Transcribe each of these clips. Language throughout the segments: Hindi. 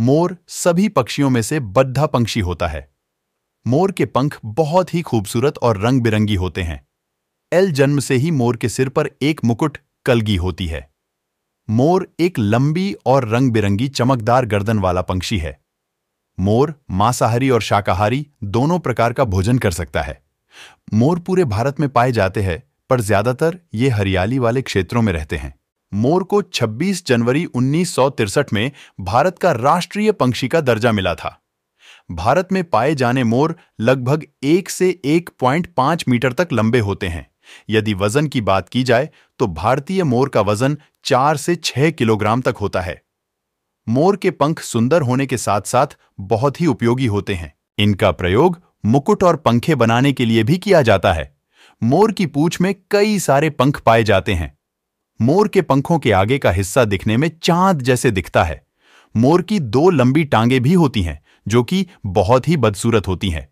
मोर सभी पक्षियों में से बद्धा पंक्षी होता है मोर के पंख बहुत ही खूबसूरत और रंग बिरंगी होते हैं एल जन्म से ही मोर के सिर पर एक मुकुट कलगी होती है मोर एक लंबी और रंग बिरंगी चमकदार गर्दन वाला पंक्षी है मोर मांसाहारी और शाकाहारी दोनों प्रकार का भोजन कर सकता है मोर पूरे भारत में पाए जाते हैं पर ज्यादातर ये हरियाली वाले क्षेत्रों में रहते हैं मोर को 26 जनवरी उन्नीस में भारत का राष्ट्रीय पंक्षी का दर्जा मिला था भारत में पाए जाने मोर लगभग एक से 1.5 मीटर तक लंबे होते हैं यदि वजन की बात की जाए तो भारतीय मोर का वजन चार से छह किलोग्राम तक होता है मोर के पंख सुंदर होने के साथ साथ बहुत ही उपयोगी होते हैं इनका प्रयोग मुकुट और पंखे बनाने के लिए भी किया जाता है मोर की पूछ में कई सारे पंख पाए जाते हैं मोर के पंखों के आगे का हिस्सा दिखने में चांद जैसे दिखता है मोर की दो लंबी टांगे भी होती हैं जो कि बहुत ही बदसूरत होती हैं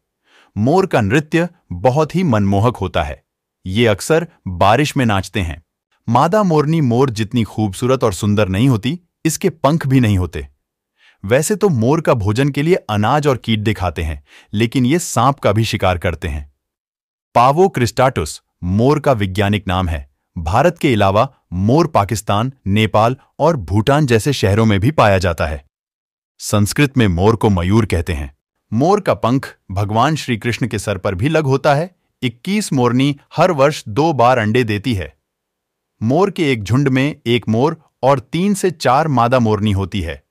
मोर का नृत्य बहुत ही मनमोहक होता है ये अक्सर बारिश में नाचते हैं मादा मोरनी मोर जितनी खूबसूरत और सुंदर नहीं होती इसके पंख भी नहीं होते वैसे तो मोर का भोजन के लिए अनाज और कीट दिखाते हैं लेकिन ये सांप का भी शिकार करते हैं पावो क्रिस्टाटुस मोर का वैज्ञानिक नाम है भारत के अलावा मोर पाकिस्तान नेपाल और भूटान जैसे शहरों में भी पाया जाता है संस्कृत में मोर को मयूर कहते हैं मोर का पंख भगवान श्री कृष्ण के सर पर भी लग होता है 21 मोरनी हर वर्ष दो बार अंडे देती है मोर के एक झुंड में एक मोर और तीन से चार मादा मोरनी होती है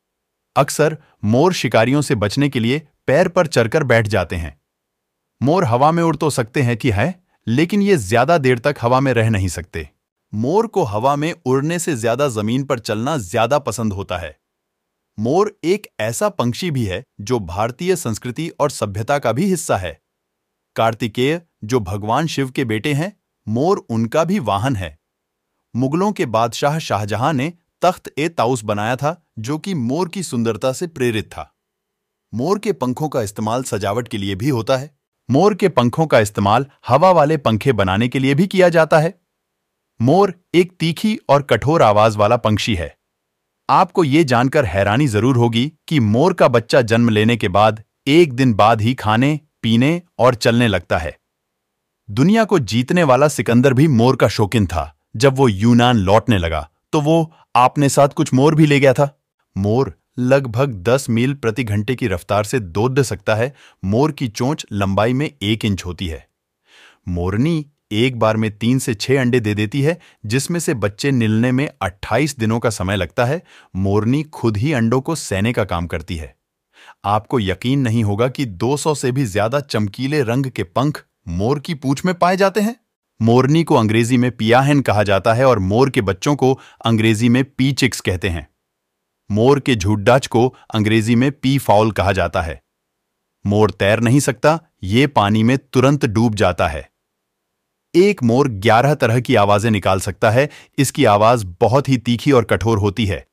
अक्सर मोर शिकारियों से बचने के लिए पैर पर चढ़कर बैठ जाते हैं मोर हवा में उड़ तो सकते हैं कि है लेकिन ये ज्यादा देर तक हवा में रह नहीं सकते मोर को हवा में उड़ने से ज्यादा जमीन पर चलना ज्यादा पसंद होता है मोर एक ऐसा पंक्षी भी है जो भारतीय संस्कृति और सभ्यता का भी हिस्सा है कार्तिकेय जो भगवान शिव के बेटे हैं मोर उनका भी वाहन है मुगलों के बादशाह शाहजहां ने तख्त ए ताउस बनाया था जो कि मोर की सुंदरता से प्रेरित था मोर के पंखों का इस्तेमाल सजावट के लिए भी होता है मोर के पंखों का इस्तेमाल हवा वाले पंखे बनाने के लिए भी किया जाता है मोर एक तीखी और कठोर आवाज वाला पंक्षी है आपको ये जानकर हैरानी जरूर होगी कि मोर का बच्चा जन्म लेने के बाद एक दिन बाद ही खाने पीने और चलने लगता है दुनिया को जीतने वाला सिकंदर भी मोर का शौकीन था जब वो यूनान लौटने लगा तो वो आपने साथ कुछ मोर भी ले गया था मोर लगभग 10 मील प्रति घंटे की रफ्तार से दौड़ सकता है मोर की चोंच लंबाई में एक इंच होती है मोरनी एक बार में तीन से छह अंडे दे देती है जिसमें से बच्चे निलने में 28 दिनों का समय लगता है मोरनी खुद ही अंडों को सहने का काम करती है आपको यकीन नहीं होगा कि 200 से भी ज्यादा चमकीले रंग के पंख मोर की पूछ में पाए जाते हैं मोरनी को अंग्रेजी में पियाहन कहा जाता है और मोर के बच्चों को अंग्रेजी में पी चिक्स कहते हैं मोर के झूडाच को अंग्रेजी में पी फाउल कहा जाता है मोर तैर नहीं सकता ये पानी में तुरंत डूब जाता है एक मोर ग्यारह तरह की आवाजें निकाल सकता है इसकी आवाज बहुत ही तीखी और कठोर होती है